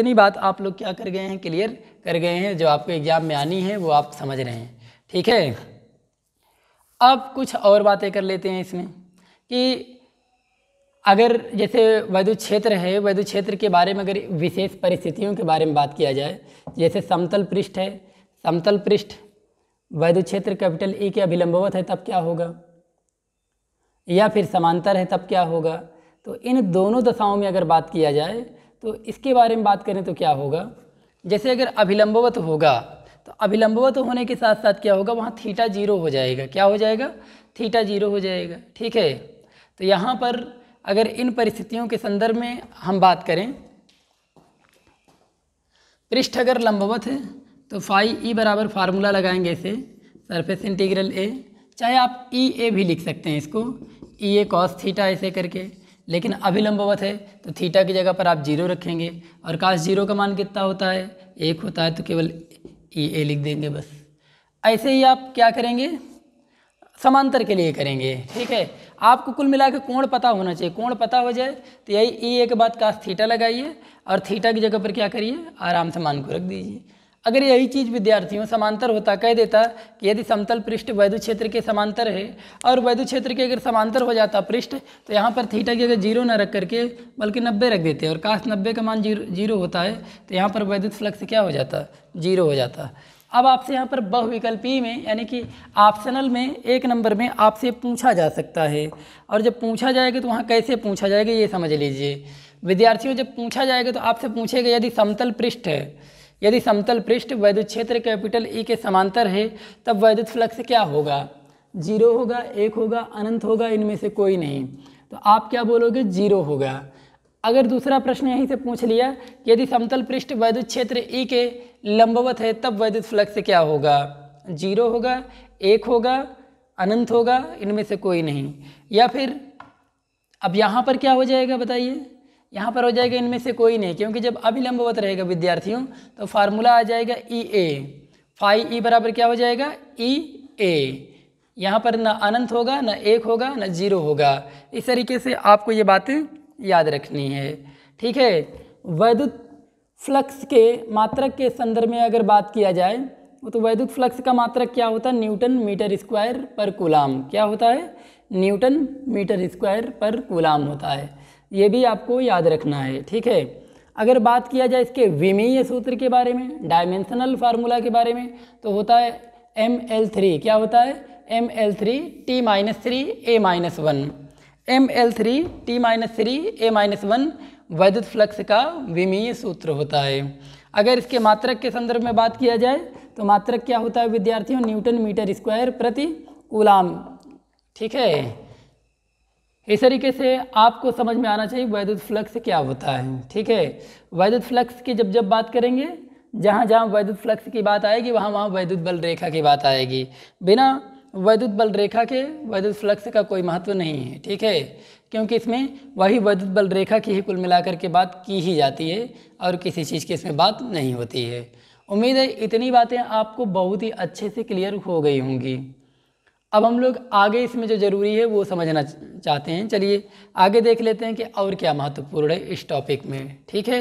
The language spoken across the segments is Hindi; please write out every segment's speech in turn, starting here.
इतनी बात आप लोग क्या कर गए हैं क्लियर कर गए हैं जो आपको एग्जाम में आनी है वो आप समझ रहे हैं ठीक है अब कुछ और बातें कर लेते हैं इसमें कि अगर जैसे वैद्य क्षेत्र है वैद्य क्षेत्र के बारे में अगर विशेष परिस्थितियों के बारे में बात किया जाए जैसे समतल पृष्ठ है समतल पृष्ठ वैद्य क्षेत्र कैपिटल ई के अभिलंबवत है तब क्या होगा या फिर समांतर है तब क्या होगा तो इन दोनों दशाओं में अगर बात किया जाए तो इसके बारे में बात करें तो क्या होगा जैसे अगर अभिलंबवत होगा तो अभिलंबवत होने के साथ साथ क्या होगा वहाँ थीटा जीरो हो जाएगा क्या हो जाएगा थीटा जीरो हो जाएगा ठीक है तो यहाँ पर अगर इन परिस्थितियों के संदर्भ में हम बात करें पृष्ठ अगर लंबवत है तो फाई ई बराबर फार्मूला लगाएंगे इसे सरफेस इंटीग्रल ए चाहे आप ई ए भी लिख सकते हैं इसको ई ए कॉस थीटा ऐसे करके लेकिन अभिलंबवत है तो थीटा की जगह पर आप जीरो रखेंगे और काश जीरो का मान कितना होता है एक होता है तो केवल ई e, ए लिख देंगे बस ऐसे ही आप क्या करेंगे समांतर के लिए करेंगे ठीक है आपको कुल मिला के कोण पता होना चाहिए कोण पता हो जाए तो यही ई e, ए के बाद काश थीटा लगाइए और थीटा की जगह पर क्या करिए आराम से मान को रख दीजिए अगर यही चीज़ विद्यार्थियों समांतर होता कह देता कि यदि समतल पृष्ठ वैद्य क्षेत्र के समांतर है और वैद्य क्षेत्र के अगर समांतर हो जाता पृष्ठ तो यहाँ पर थीटा की अगर जीरो न रख करके बल्कि नब्बे रख देते और काश नब्बे का मान जीरो जीरो होता है तो यहाँ पर वैद्युत फ्लक्स क्या हो जाता जीरो हो जाता अब आपसे यहाँ पर बहुविकल्पी में यानी कि ऑप्शनल में एक नंबर में आपसे पूछा जा सकता है और जब पूछा जाएगा तो वहाँ कैसे पूछा जाएगा ये समझ लीजिए विद्यार्थियों जब पूछा जाएगा तो आपसे पूछेगा यदि समतल पृष्ठ है यदि समतल पृष्ठ वैद्युत क्षेत्र कैपिटल ई e के समांतर है तब वैद्युत फ्लक्स क्या होगा जीरो होगा एक होगा अनंत होगा इनमें से कोई नहीं तो आप क्या बोलोगे जीरो होगा अगर दूसरा प्रश्न यहीं से पूछ लिया कि यदि समतल पृष्ठ वैद्युत क्षेत्र ई e के लंबवत है तब वैद्युत फ्लक्स क्या होगा जीरो होगा एक होगा अनंत होगा इनमें से कोई नहीं या फिर अब यहाँ पर क्या हो जाएगा बताइए यहाँ पर हो जाएगा इनमें से कोई नहीं क्योंकि जब अभिलंबवत रहेगा विद्यार्थियों तो फार्मूला आ जाएगा E e A five E e बराबर क्या हो जाएगा ई e ए यहाँ पर ना अनंत होगा ना एक होगा ना जीरो होगा इस तरीके से आपको ये बातें याद रखनी है ठीक है वैद्युत फ्लक्स के मात्रक के संदर्भ में अगर बात किया जाए तो वैद्युत फ्लक्स का मात्रक क्या होता है न्यूटन मीटर स्क्वायर पर कुलाम क्या होता है न्यूटन मीटर स्क्वायर पर गुलाम होता है ये भी आपको याद रखना है ठीक है अगर बात किया जाए इसके विमीय सूत्र के बारे में डायमेंशनल फार्मूला के बारे में तो होता है एम एल थ्री क्या होता है M L three T minus three A minus one M L three T minus three A minus one वैद्युत फ्लक्स का विमीय सूत्र होता है अगर इसके मात्रक के संदर्भ में बात किया जाए तो मात्रक क्या होता है विद्यार्थियों न्यूटन मीटर स्क्वायर प्रति गुलाम ठीक है इस तरीके से आपको समझ में आना चाहिए वैद्युत फ्लक्स क्या होता है ठीक है वैद्युत फ्लक्स की जब जब बात करेंगे जहाँ जहाँ वैद्युत फ्लक्स की बात आएगी वहाँ वहाँ वैद्युत बल रेखा की बात आएगी बिना वैद्युत बल रेखा के वैद्युत फ्लक्स का कोई महत्व नहीं है ठीक है क्योंकि इसमें वही वैद्युत बल रेखा की ही कुल मिलाकर के बात की ही जाती है और किसी चीज़ की इसमें बात नहीं होती है उम्मीद है इतनी बातें आपको बहुत ही अच्छे से क्लियर हो गई होंगी अब हम लोग आगे इसमें जो ज़रूरी है वो समझना चाहते हैं चलिए आगे देख लेते हैं कि और क्या महत्वपूर्ण है इस टॉपिक में ठीक है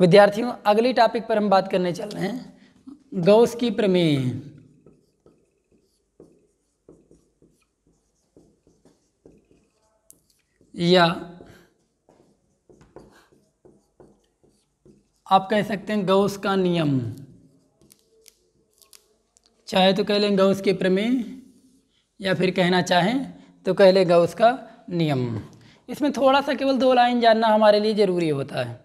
विद्यार्थियों अगली टॉपिक पर हम बात करने चल रहे हैं गौस की प्रमेय या आप कह सकते हैं गौस का नियम चाहे तो कह लें गौस के प्रमेय या फिर कहना चाहें तो कह लें गौस का नियम इसमें थोड़ा सा केवल दो लाइन जानना हमारे लिए ज़रूरी होता है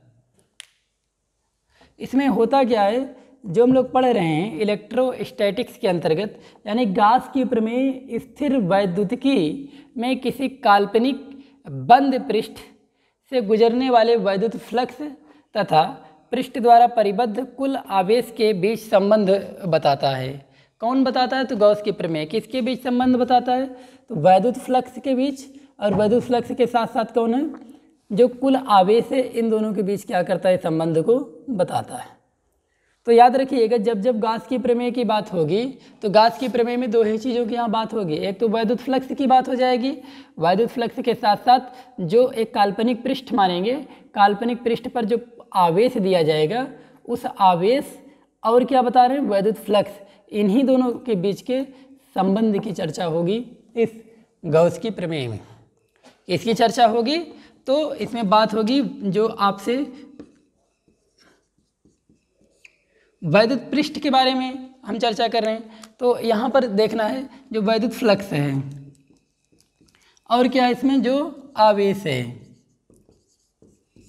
इसमें होता क्या है जो हम लोग पढ़ रहे हैं इलेक्ट्रोस्टैटिक्स के अंतर्गत यानी गैस की प्रमेय स्थिर वैद्युतिकी में किसी काल्पनिक बंद पृष्ठ से गुजरने वाले वैद्युत फ्लक्स तथा पृष्ठ द्वारा परिबद्ध कुल आवेश के बीच संबंध बताता है कौन बताता है तो गौस के प्रमेय किसके बीच संबंध बताता है तो वैद्युत फ्लक्स के बीच और वैद्युत फ्लक्स के साथ साथ कौन है जो कुल आवेश है इन दोनों के बीच क्या करता है संबंध को बताता है तो याद रखिएगा जब जब गास की प्रमेय की बात होगी तो गास की प्रमेय में दो ही चीज़ों की यहाँ बात होगी एक तो वैद्युत फ्लक्स की बात हो जाएगी वैद्युत फ्लक्स के साथ साथ जो एक काल्पनिक पृष्ठ मानेंगे काल्पनिक पृष्ठ पर जो आवेश दिया जाएगा उस आवेश और क्या बता रहे हैं वैद्युत फ्लक्स इन्हीं दोनों के बीच के संबंध की चर्चा होगी इस गौस की प्रमेय में इसकी चर्चा होगी तो इसमें बात होगी जो आपसे वैद्युत पृष्ठ के बारे में हम चर्चा कर रहे हैं तो यहाँ पर देखना है जो वैद्युत फ्लक्स है और क्या इसमें जो आवेश है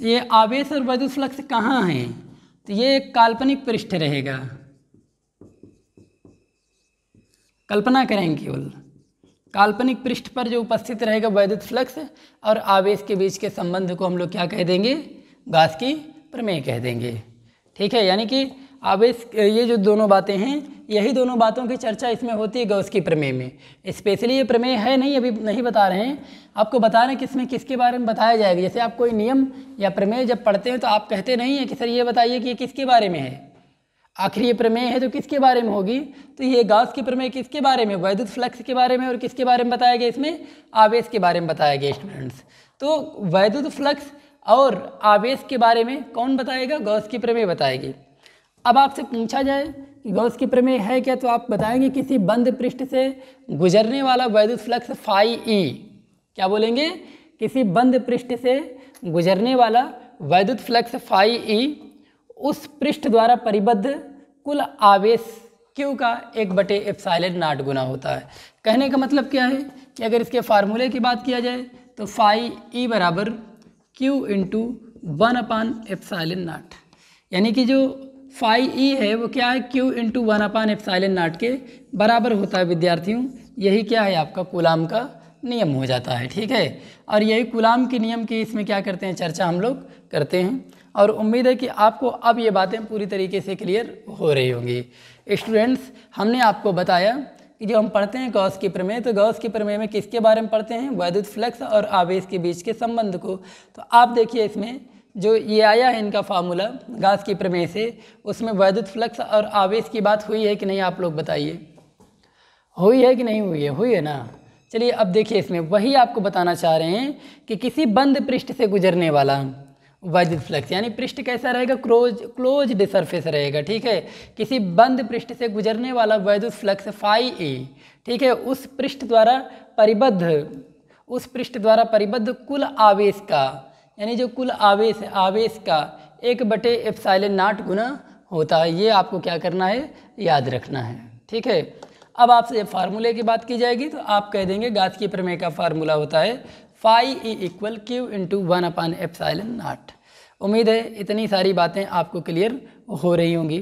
ये आवेश और वैद्युत फ्लक्स कहाँ हैं तो ये एक काल्पनिक पृष्ठ रहेगा कल्पना करें केवल काल्पनिक पृष्ठ पर जो उपस्थित रहेगा वैद्युत फ्लक्स और आवेश के बीच के संबंध को हम लोग क्या कह देंगे गास की प्रमेय कह देंगे ठीक है यानी कि आवेश ये जो दोनों बातें हैं यही दोनों बातों की चर्चा इसमें होती है गौस की प्रमेय में स्पेशली ये प्रमेय है नहीं अभी नहीं बता रहे हैं आपको बता रहे हैं कि इसमें किसके बारे में बताया जाएगा जैसे आप कोई नियम या प्रमेय जब पढ़ते हैं तो आप कहते नहीं हैं कि सर ये बताइए कि ये किसके बारे में है आखिर ये प्रमेय है तो किसके बारे में होगी तो ये गास के प्रमेय किसके बारे में वैद्युत फ्लक्स के बारे में और किसके बारे में बताया गया इसमें आवेश के बारे में बताया गया स्टूडेंट्स तो वैद्युत फ्लक्स और आवेश के बारे में कौन बताएगा गौस की प्रमेय बताएगी अब आपसे पूछा जाए कि गौस की प्रमेय है क्या तो आप बताएंगे किसी बंद पृष्ठ से गुजरने वाला वैद्युत फ्लक्स फाई ई क्या बोलेंगे किसी बंद पृष्ठ से गुजरने वाला वैद्युत फ्लक्स फाई ई उस पृष्ठ द्वारा परिबद्ध कुल आवेश क्यू का एक बटे एप्साइलेट नाट गुना होता है कहने का मतलब क्या है कि अगर इसके फार्मूले की बात किया जाए तो फाई ई e बराबर Q into one upon epsilon naught यानी कि जो फाई ई e है वो क्या है Q into one upon epsilon naught के बराबर होता है विद्यार्थियों यही क्या है आपका कुलाम का नियम हो जाता है ठीक है और यही कुलाम के नियम की इसमें क्या करते हैं चर्चा हम लोग करते हैं और उम्मीद है कि आपको अब ये बातें पूरी तरीके से क्लियर हो रही होंगी स्टूडेंट्स हमने आपको बताया कि जब हम पढ़ते हैं गौस के प्रमेय तो गौस के प्रमेय में किसके बारे में पढ़ते हैं वैद्युत फ्लक्स और आवेश के बीच के संबंध को तो आप देखिए इसमें जो ये आया है इनका फार्मूला गैस की प्रमेय से उसमें वैद्युत फ्लक्स और आवेश की बात हुई है कि नहीं आप लोग बताइए हुई है कि नहीं हुई है हुई है ना चलिए अब देखिए इसमें वही आपको बताना चाह रहे हैं कि किसी बंद पृष्ठ से गुजरने वाला वजद फ्लक्स यानी पृष्ठ कैसा रहेगा क्लोज क्लोज्ड सरफेस रहेगा ठीक है किसी बंद पृष्ठ से गुजरने वाला वैद्युत फ्लक्स फाई ए ठीक है उस पृष्ठ द्वारा परिबद्ध उस पृष्ठ द्वारा परिबद्ध कुल आवेश का यानी जो कुल आवेश आवेश का एक बटे एफ साइलेंट नाट गुना होता है ये आपको क्या करना है याद रखना है ठीक है अब आपसे फार्मूले की बात की जाएगी तो आप कह देंगे गाथ की प्रमेय का फार्मूला होता है phi E equal Q into one upon epsilon naught उम्मीद है इतनी सारी बातें आपको क्लियर हो रही होंगी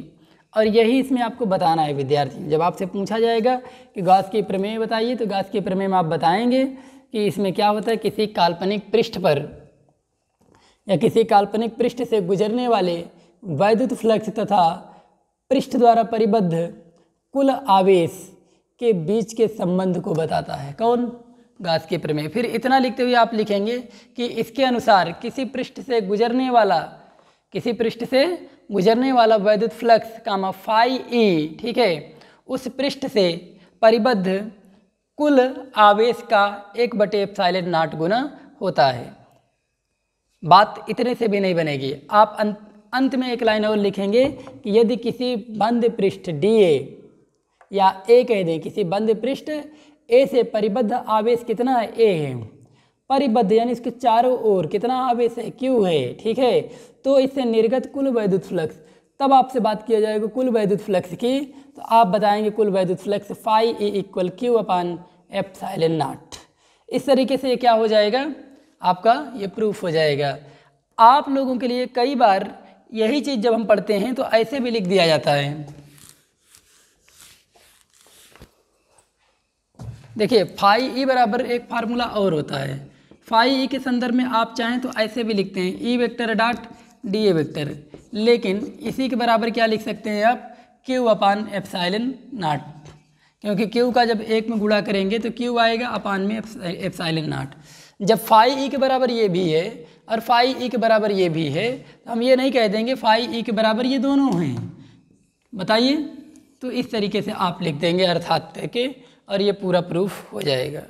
और यही इसमें आपको बताना है विद्यार्थी जब आपसे पूछा जाएगा कि गाथ की प्रमेय बताइए तो गाथ की प्रमेय में आप बताएंगे कि इसमें क्या होता है किसी काल्पनिक पृष्ठ पर या किसी काल्पनिक पृष्ठ से गुजरने वाले वैद्युत फ्लक्स तथा पृष्ठ द्वारा परिबद्ध कुल आवेश के बीच के संबंध को बताता है कौन घास के प्रमेय फिर इतना लिखते हुए आप लिखेंगे कि इसके अनुसार किसी पृष्ठ से गुजरने वाला किसी पृष्ठ से गुजरने वाला वैद्युत फ्लक्स काम फाई ई ठीक है उस पृष्ठ से परिबद्ध कुल आवेश का एक बटे साइलेंट नाट गुना होता है बात इतने से भी नहीं बनेगी आप अंत अंत में एक लाइन और लिखेंगे कि यदि किसी बंद पृष्ठ डी या ए कह दें किसी बंद पृष्ठ ए से परिबद्ध आवेश कितना है ए है परिबद्ध यानी इसके चारों ओर कितना आवेश है क्यू है ठीक है तो इससे निर्गत कुल वैद्युत फ्लक्स तब आपसे बात किया जाएगा कुल वैद्युत फ्लक्स की तो आप बताएंगे कुल वैद्युत flux phi A equal Q upon epsilon naught इस तरीके से ये क्या हो जाएगा आपका ये प्रूफ हो जाएगा आप लोगों के लिए कई बार यही चीज़ जब हम पढ़ते हैं तो ऐसे भी लिख दिया जाता है देखिए फाई ई बराबर एक फार्मूला और होता है फाई ई के संदर्भ में आप चाहें तो ऐसे भी लिखते हैं E vector dot D A vector लेकिन इसी के बराबर क्या लिख सकते हैं आप क्यू अपान एप्साइलन नाट क्योंकि क्यू का जब एक में गुड़ा करेंगे तो क्यू आएगा अपान में एप्साइलन नाट जब फाई ई के बराबर ये भी है और फाई ई के बराबर ये भी है तो हम ये नहीं कह देंगे फाई ई के बराबर ये दोनों हैं बताइए तो इस तरीके से आप लिख देंगे अर्थात के और ये पूरा प्रूफ हो जाएगा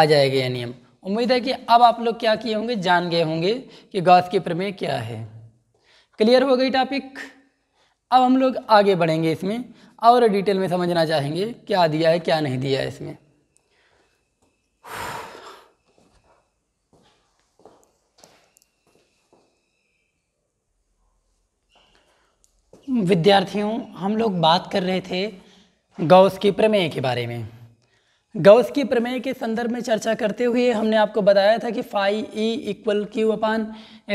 आ जाएगा ये नियम उम्मीद है कि अब आप लोग क्या किए होंगे जान गए होंगे कि गॉस के प्रमेय क्या है क्लियर हो गई टॉपिक अब हम लोग आगे बढ़ेंगे इसमें और डिटेल में समझना चाहेंगे क्या दिया है क्या नहीं दिया है इसमें विद्यार्थियों हम लोग बात कर रहे थे गौस के प्रमेय के बारे में गौस की प्रमेय के संदर्भ में चर्चा करते हुए हमने आपको बताया था कि phi E equal Q upon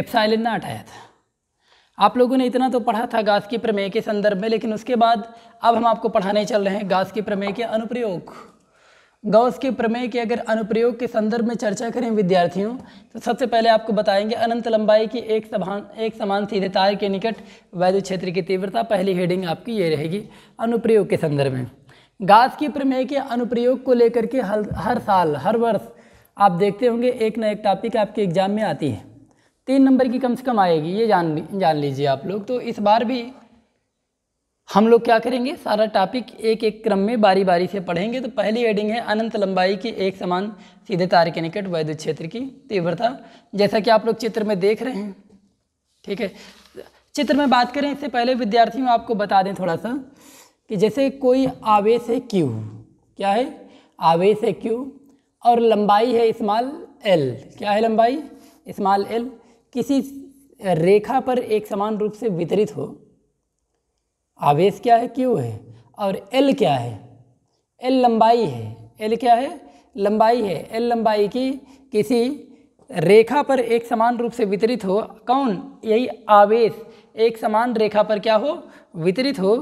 epsilon ना हटाया था आप लोगों ने इतना तो पढ़ा था गास की प्रमेय के संदर्भ में लेकिन उसके बाद अब हम आपको पढ़ाने चल रहे हैं गास की प्रमेय के अनुप्रयोग गौस के प्रमेय के अगर अनुप्रयोग के संदर्भ में चर्चा करें विद्यार्थियों तो सबसे पहले आपको बताएंगे अनंत लंबाई की एक समान एक समान सीधे तार के निकट वैद्य क्षेत्र की तीव्रता पहली हेडिंग आपकी ये रहेगी अनुप्रयोग के संदर्भ में गास की प्रमेय के अनुप्रयोग को लेकर के हर हर साल हर वर्ष आप देखते होंगे एक ना एक टॉपिक आपके एग्ज़ाम में आती है तीन नंबर की कम से कम आएगी ये जान जान लीजिए आप लोग तो इस बार भी हम लोग क्या करेंगे सारा टॉपिक एक एक क्रम में बारी बारी से पढ़ेंगे तो पहली हेडिंग है अनंत लंबाई की एक समान सीधे तार के निकट वैद्य क्षेत्र की तीव्रता जैसा कि आप लोग चित्र में देख रहे हैं ठीक है चित्र में बात करें इससे पहले विद्यार्थियों आपको बता दें थोड़ा सा कि जैसे कोई आवेश है क्यू क्या है आवेश है क्यू और लंबाई है इस्माल एल क्या है लंबाई इस्माल एल किसी रेखा पर एक समान रूप से वितरित हो आवेश क्या है क्यू है और एल क्या है एल लंबाई है एल क्या है लंबाई है एल लंबाई की किसी रेखा पर एक समान रूप से वितरित हो कौन यही आवेश एक समान रेखा पर क्या हो वितरित हो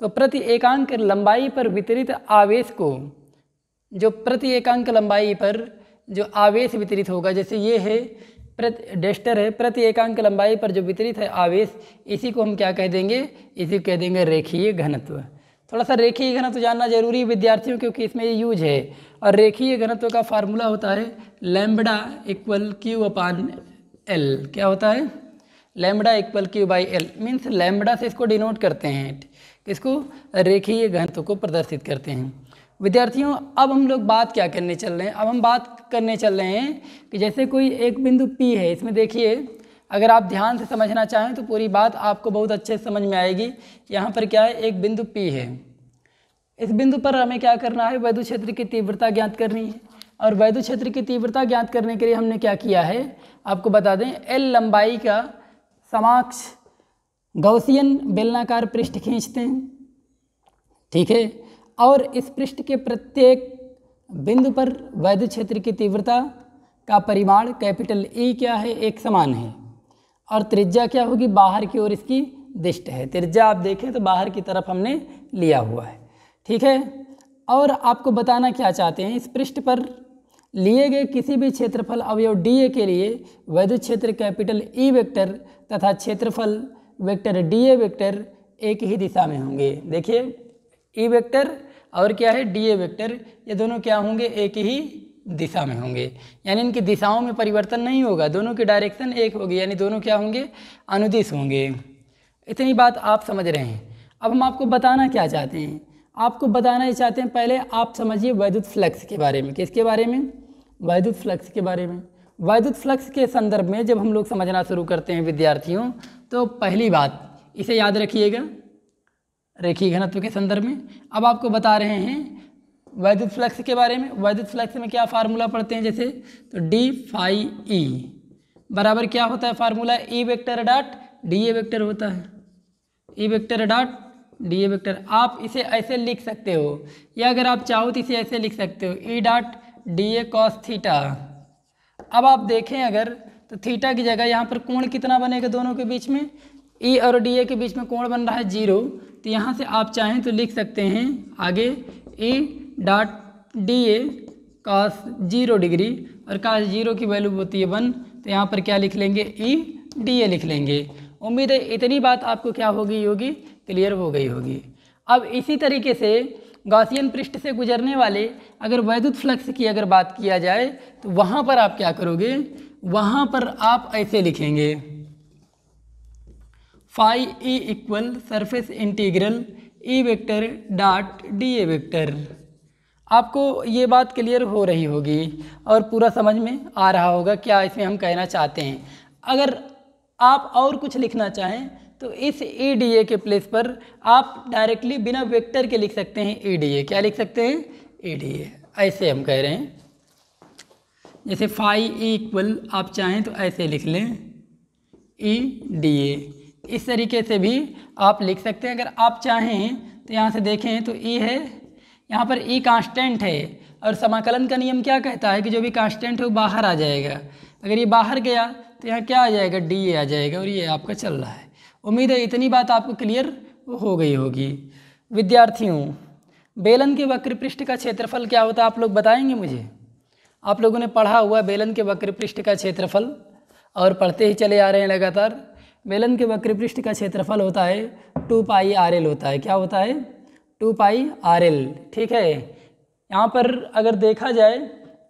तो प्रति एकांक लंबाई पर वितरित आवेश को जो प्रति एकांक लंबाई पर जो आवेश वितरित होगा जैसे ये है प्रति डेस्टर है प्रति एकांक लंबाई पर जो वितरित है आवेश इसी को हम क्या कह देंगे इसी को कह देंगे रेखीय घनत्व थोड़ा सा रेखीय घनत्व जानना जरूरी है विद्यार्थियों क्योंकि इसमें ये यूज है और रेखीय घनत्व का फार्मूला होता है lambda equal Q upon L क्या होता है lambda equal Q by L means lambda से इसको डिनोट करते हैं इसको रेखीय घनत्व को प्रदर्शित करते हैं विद्यार्थियों अब हम लोग बात क्या करने चल रहे हैं अब हम बात करने चल रहे हैं कि जैसे कोई एक बिंदु पी है इसमें देखिए अगर आप ध्यान से समझना चाहें तो पूरी बात आपको बहुत अच्छे से समझ में आएगी यहाँ पर क्या है एक बिंदु पी है इस बिंदु पर हमें क्या करना है वैद्य क्षेत्र की तीव्रता ज्ञात करनी है और वैद्य क्षेत्र की तीव्रता ज्ञात करने के लिए हमने क्या किया है आपको बता दें एल लंबाई का समाक्ष गौसियन बेलनाकार पृष्ठ खींचते हैं ठीक है और इस पृष्ठ के प्रत्येक बिंदु पर वैध क्षेत्र की तीव्रता का परिमाण कैपिटल ई e क्या है एक समान है और त्रिज्या क्या होगी बाहर की ओर इसकी दिष्ट है त्रिज्या आप देखें तो बाहर की तरफ हमने लिया हुआ है ठीक है और आपको बताना क्या चाहते हैं इस पृष्ठ पर लिए गए किसी भी क्षेत्रफल अवयव डी के लिए वैध क्षेत्र कैपिटल ई e वेक्टर तथा क्षेत्रफल वेक्टर डी ए वेक्टर एक ही दिशा में होंगे देखिए ई वेक्टर और क्या है डी ए वेक्टर ये दोनों क्या होंगे एक ही दिशा में होंगे यानी इनकी दिशाओं में परिवर्तन नहीं होगा दोनों की डायरेक्शन एक होगी यानी दोनों क्या होंगे अनुदिश होंगे इतनी बात आप समझ रहे हैं अब हम आपको बताना क्या चाहते हैं आपको बताना ही चाहते हैं पहले आप समझिए वैद्युत फ्लक्स के बारे में किसके बारे में वैद्युत फ्लक्स के बारे में वैद्युत फ्लक्स के संदर्भ में जब हम लोग समझना शुरू करते हैं विद्यार्थियों तो पहली बात इसे याद रखिएगा रेखीय घनत्व के संदर्भ में अब आपको बता रहे हैं वैद्युत फ्लक्स के बारे में वैद्युत फ्लक्स में क्या फार्मूला पढ़ते हैं जैसे तो डी फाई ई बराबर क्या होता है formula E vector dot D A vector होता है E vector dot D A vector आप इसे ऐसे लिख सकते हो या अगर आप चाहो तो इसे ऐसे लिख सकते हो E dot D A cos theta अब आप देखें अगर तो थीटा की जगह यहाँ पर कोण कितना बनेगा दोनों के बीच में ई e और डी ए के बीच में कोण बन रहा है जीरो तो यहाँ से आप चाहें तो लिख सकते हैं आगे E dot D A cos zero degree और कास जीरो की वैल्यू होती है वन तो यहाँ पर क्या लिख लेंगे ई डी ए लिख लेंगे उम्मीद है इतनी बात आपको क्या हो गई होगी क्लियर हो गई होगी अब इसी तरीके से गौसियन पृष्ठ से गुजरने वाले अगर वैद्युत फ्लक्स की अगर बात किया जाए तो वहाँ पर आप क्या करोगे वहाँ पर आप ऐसे लिखेंगे phi E equal surface integral E vector dot D A vector आपको ये बात क्लियर हो रही होगी और पूरा समझ में आ रहा होगा क्या इसमें हम कहना चाहते हैं अगर आप और कुछ लिखना चाहें तो इस ई डी ए के प्लेस पर आप डायरेक्टली बिना वेक्टर के लिख सकते हैं ई डी ए क्या लिख सकते हैं ई डी ए ऐसे हम कह रहे हैं जैसे फाई इक्वल आप चाहें तो ऐसे लिख लें ई डी ए इस तरीके से भी आप लिख सकते हैं अगर आप चाहें तो यहाँ से देखें तो ई है यहाँ पर ई कांस्टेंट है और समाकलन का नियम क्या कहता है कि जो भी कांस्टेंट है वो बाहर आ जाएगा अगर ये बाहर गया तो यहाँ क्या आ जाएगा डी ए आ जाएगा और ये आपका चल रहा है उम्मीद है इतनी बात आपको क्लियर हो गई होगी विद्यार्थियों बेलन के वक्र पृष्ठ का क्षेत्रफल क्या होता है आप लोग बताएंगे मुझे आप लोगों ने पढ़ा हुआ बेलन के वक्र पृष्ठ का क्षेत्रफल और पढ़ते ही चले आ रहे हैं लगातार बेलन के वक्र पृष्ठ का क्षेत्रफल होता है टू पाई आर एल होता है क्या होता है टू पाई आर एल ठीक है यहाँ पर अगर देखा जाए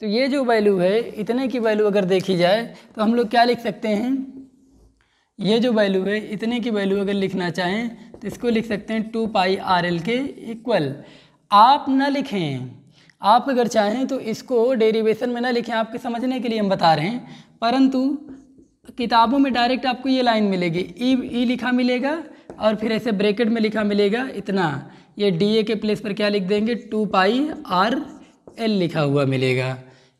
तो ये जो वैल्यू है इतने की वैल्यू अगर देखी जाए तो हम लोग क्या लिख सकते हैं ये जो वैल्यू है इतने की वैल्यू अगर लिखना चाहें तो इसको लिख सकते हैं टू पाई आर एल के इक्वल आप ना लिखें आप अगर चाहें तो इसको डेरिवेशन में ना लिखें आपके समझने के लिए हम बता रहे हैं परंतु किताबों में डायरेक्ट आपको ये लाइन मिलेगी ई ई लिखा मिलेगा और फिर ऐसे ब्रैकेट में लिखा मिलेगा इतना ये डी ए के प्लेस पर क्या लिख देंगे टू पाई आर एल लिखा हुआ मिलेगा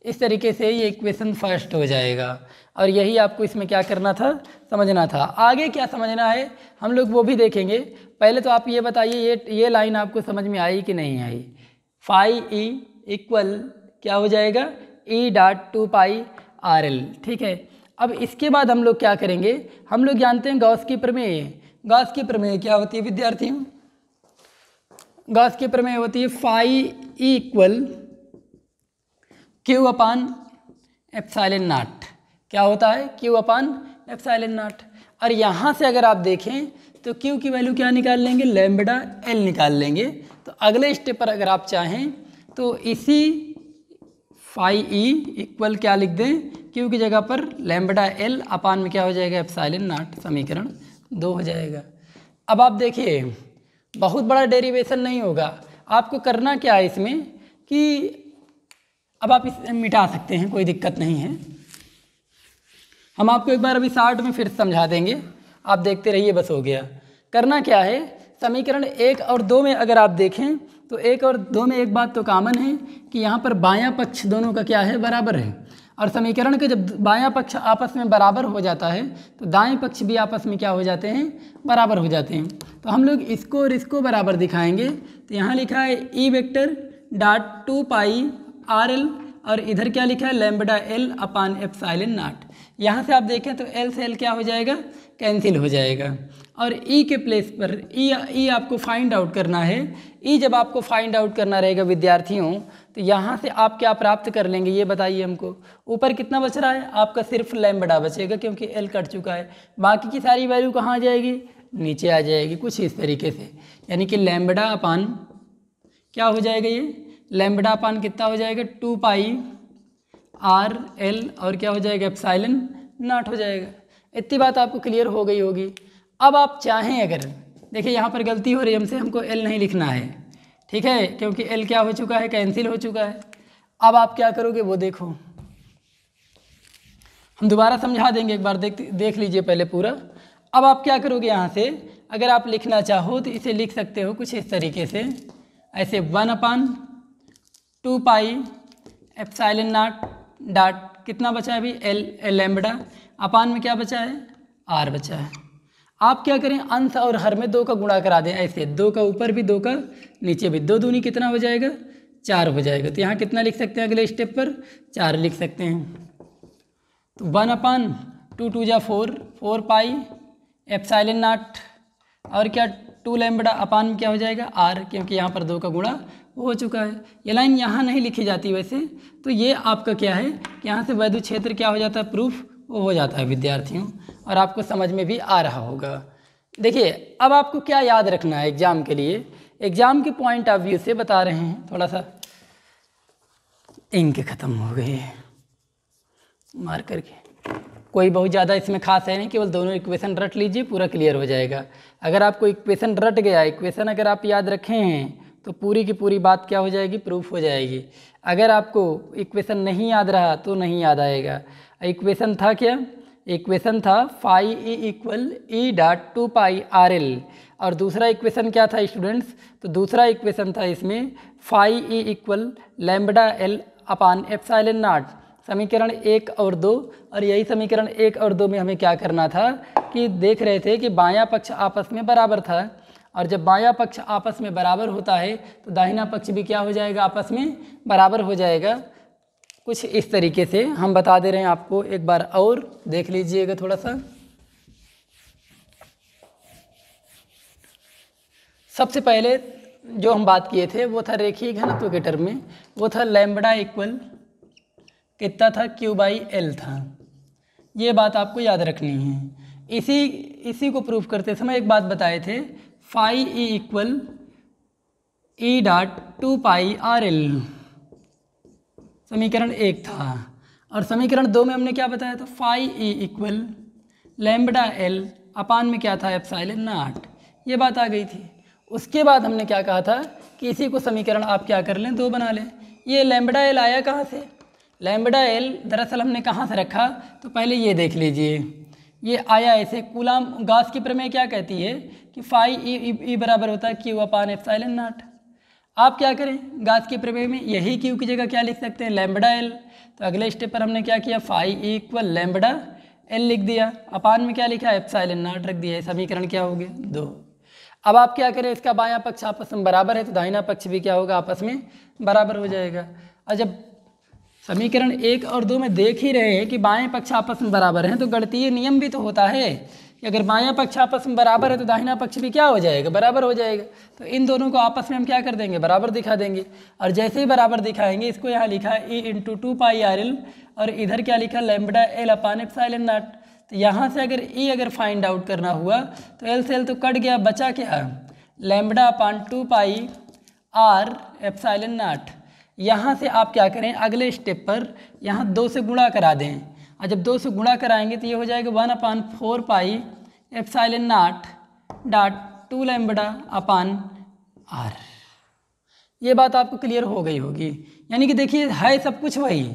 इस तरीके से ये इक्वेशन फर्स्ट हो जाएगा और यही आपको इसमें क्या करना था समझना था आगे क्या समझना है हम लोग वो भी देखेंगे पहले तो आप ये बताइए ये ये लाइन आपको समझ में आई कि नहीं आई फाई ई इक्वल क्या हो जाएगा E dot two pi R L ठीक है अब इसके बाद हम लोग क्या करेंगे हम लोग जानते हैं गौस की प्रमेय गौस की प्रमेय क्या होती है विद्यार्थियों गौस की प्रमेय होती है phi E equal Q upon epsilon naught क्या होता है क्यू अपान एफसाइलिन नाट और यहाँ से अगर आप देखें तो क्यू की वैल्यू क्या निकाल लेंगे लेम्बडा एल निकाल लेंगे तो अगले स्टेप पर अगर आप चाहें तो इसी फाई ई इक्वल क्या लिख दें क्यू की जगह पर लेम्बडा एल अपान में क्या हो जाएगा एप्साइलिन नाट समीकरण दो हो जाएगा अब आप देखिए बहुत बड़ा डेरिवेशन नहीं होगा आपको करना क्या है इसमें कि अब आप इसे मिटा सकते हैं कोई दिक्कत नहीं है हम आपको एक बार अभी साठ में फिर समझा देंगे आप देखते रहिए बस हो गया करना क्या है समीकरण एक और दो में अगर आप देखें तो एक और दो में एक बात तो कामन है कि यहाँ पर बायां पक्ष दोनों का क्या है बराबर है और समीकरण के जब बायां पक्ष आपस में बराबर हो जाता है तो दाएं पक्ष भी आपस में क्या हो जाते हैं बराबर हो जाते हैं तो हम लोग इसको और इसको बराबर दिखाएंगे तो यहाँ लिखा है E vector dot two pi R L और इधर क्या लिखा है lambda L upon N naught यहाँ से आप देखें तो एल से एल क्या हो जाएगा कैंसिल हो जाएगा और ई e के प्लेस पर ई e, ई e आपको फाइंड आउट करना है ई e जब आपको फाइंड आउट करना रहेगा विद्यार्थियों तो यहाँ से आप क्या प्राप्त कर लेंगे ये बताइए हमको ऊपर कितना बच रहा है आपका सिर्फ लैम्बडा बचेगा क्योंकि एल कट चुका है बाकी की सारी वैल्यू कहाँ आ जाएगी नीचे आ जाएगी कुछ इस तरीके से यानी कि लेम्बडा अपान क्या हो जाएगा ये लैम्बडा अपान कितना हो जाएगा टू पाई आर एल और क्या हो जाएगा एप्साइलन नाट हो जाएगा इतनी बात आपको क्लियर हो गई होगी अब आप चाहें अगर देखिए यहाँ पर गलती हो रही है हमसे हमको एल नहीं लिखना है ठीक है क्योंकि एल क्या हो चुका है कैंसिल हो चुका है अब आप क्या करोगे वो देखो हम दोबारा समझा देंगे एक बार देख देख लीजिए पहले पूरा अब आप क्या करोगे यहाँ से अगर आप लिखना चाहो तो इसे लिख सकते हो कुछ इस तरीके से ऐसे one upon two pi epsilon naught dot कितना बचा है अभी एल एल एलेमडा अपान में क्या बचा है आर बचा है आप क्या करें अंश और हर में दो का गुणा करा दें ऐसे दो का ऊपर भी दो का नीचे भी दो दूनी कितना हो जाएगा चार हो जाएगा तो यहाँ कितना लिख सकते हैं अगले स्टेप पर चार लिख सकते हैं तो वन अपान टू टू जा four four pi epsilon naught और क्या टू लेमडा अपान में क्या हो जाएगा आर क्योंकि यहाँ पर दो का गुणा हो चुका है ये लाइन यहाँ नहीं लिखी जाती वैसे तो ये आपका क्या है कि यहाँ से वैद्य क्षेत्र क्या हो जाता है प्रूफ वो हो जाता है विद्यार्थियों और आपको समझ में भी आ रहा होगा देखिए अब आपको क्या याद रखना है एग्ज़ाम के लिए एग्ज़ाम के पॉइंट ऑफ व्यू से बता रहे हैं थोड़ा सा इंक ख़त्म हो गए मार करके कोई बहुत ज़्यादा इसमें खास है नहीं केवल दोनों इक्वेशन रट लीजिए पूरा क्लियर हो जाएगा अगर आपको इक्वेशन रट गया इक्वेशन अगर आप याद रखे हैं तो पूरी की पूरी बात क्या हो जाएगी प्रूफ हो जाएगी अगर आपको इक्वेशन नहीं याद रहा तो नहीं याद आएगा इक्वेशन था क्या इक्वेशन था phi E equal E dot two pi R L और दूसरा इक्वेशन क्या था स्टूडेंट्स तो दूसरा इक्वेशन था इसमें phi E equal lambda L upon N naught समीकरण एक और दो और यही समीकरण एक और दो में हमें क्या करना था कि देख रहे थे कि बायां पक्ष आपस में बराबर था और जब बायां पक्ष आपस में बराबर होता है तो दाहिना पक्ष भी क्या हो जाएगा आपस में बराबर हो जाएगा कुछ इस तरीके से हम बता दे रहे हैं आपको एक बार और देख लीजिएगा थोड़ा सा सबसे पहले जो हम बात किए थे वो था रेखीय घनत्व के टर्म में वो था लैम्बडा इक्वल कितना था क्यू बाई एल था ये बात आपको याद रखनी है इसी इसी को प्रूफ करते समय एक बात बताए थे phi A equal E dot two pi R L समीकरण एक था और समीकरण दो में हमने क्या बताया था phi A equal lambda L upon में क्या था एप्साइल नाट ये बात आ गई थी उसके बाद हमने क्या कहा था कि इसी को समीकरण आप क्या कर लें दो बना लें ये लैम्बडा एल आया कहाँ से लैम्बडा एल दरअसल हमने कहाँ से रखा तो पहले ये देख लीजिए ये आया ऐसे कूलाम गास की प्रमेय क्या कहती है कि फाई ई ई बराबर होता है क्यू अपान एफ साइलन नाट आप क्या करें गास की प्रमेय में यही क्यू की जगह क्या लिख सकते हैं लैम्बडा एल तो अगले स्टेप पर हमने क्या किया phi E equal lambda L लिख दिया अपान में क्या लिखा एफ साइलन नाट रख दिया समीकरण क्या हो गया दो अब आप क्या करें इसका बायां पक्ष आपस में बराबर है तो दाहिना पक्ष भी क्या होगा आपस में बराबर हो जाएगा और जब समीकरण एक और दो में देख ही रहे हैं कि बाएं पक्ष आपस में बराबर हैं तो गणतीय नियम भी तो होता है कि अगर बाया पक्ष आपस में बराबर है तो दाहिना पक्ष भी क्या हो जाएगा बराबर हो जाएगा तो इन दोनों को आपस में हम क्या कर देंगे बराबर दिखा देंगे और जैसे ही बराबर दिखाएंगे इसको यहाँ लिखा है E into two pi R L और इधर क्या लिखा lambda L upon epsilon naught तो यहाँ से अगर ई e अगर फाइंड आउट करना हुआ तो एल से एल तो कट गया बचा क्या lambda upon two pi R epsilon naught यहाँ से आप क्या करें अगले स्टेप पर यहाँ दो से गुणा करा दें और जब दो से गुणा कराएंगे तो ये हो जाएगा one upon four pi epsilon naught dot two lambda upon R ये बात आपको क्लियर हो गई होगी यानी कि देखिए है सब कुछ वही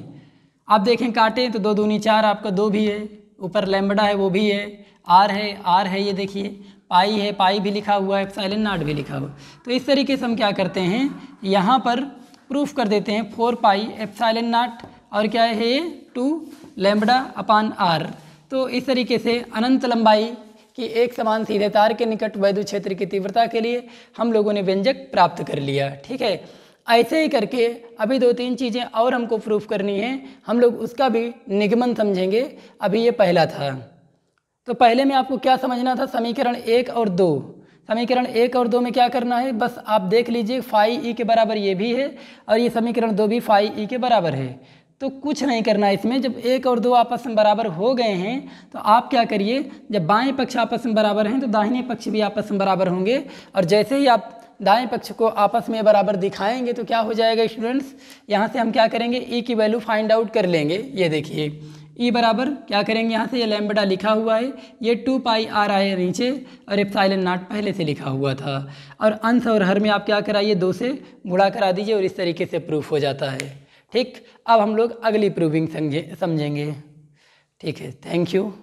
आप देखें काटें तो दो दूनी चार आपका दो भी है ऊपर लैम्बडा है वो भी है आर है आर है ये देखिए पाई है पाई भी लिखा हुआ है एफ साइलेंट नाट भी लिखा हुआ तो इस तरीके से हम क्या करते हैं यहाँ पर प्रूफ कर देते हैं फोर पाई एप्साइलन नाट और क्या है ये टू लेमडा अपान आर तो इस तरीके से अनंत लंबाई की एक समान सीधे तार के निकट वैध क्षेत्र की तीव्रता के लिए हम लोगों ने व्यंजक प्राप्त कर लिया ठीक है ऐसे ही करके अभी दो तीन चीज़ें और हमको प्रूफ करनी है हम लोग उसका भी निगमन समझेंगे अभी ये पहला था तो पहले में आपको क्या समझना था समीकरण एक और दो समीकरण एक और दो में क्या करना है बस आप देख लीजिए फाई ई के बराबर ये भी है और ये समीकरण दो भी फाई ई के बराबर है तो कुछ नहीं करना है इसमें जब एक और दो आपस में बराबर हो गए हैं तो आप क्या करिए जब बाएं पक्ष आपस में बराबर हैं तो दाहिने पक्ष भी आपस में बराबर होंगे और जैसे ही आप दाएं पक्ष को आपस में बराबर दिखाएंगे तो क्या हो जाएगा स्टूडेंट्स यहाँ से हम क्या करेंगे ई e की वैल्यू फाइंड आउट कर लेंगे ये देखिए ई e बराबर क्या करेंगे यहाँ से ये लैम्बडा लिखा हुआ है ये टू पाई आर आए नीचे और एप्साइलन नाट पहले से लिखा हुआ था और अंश और हर में आप क्या कराइए दो से गुणा करा दीजिए और इस तरीके से प्रूफ हो जाता है ठीक अब हम लोग अगली प्रूविंग समझे समझेंगे ठीक है थैंक यू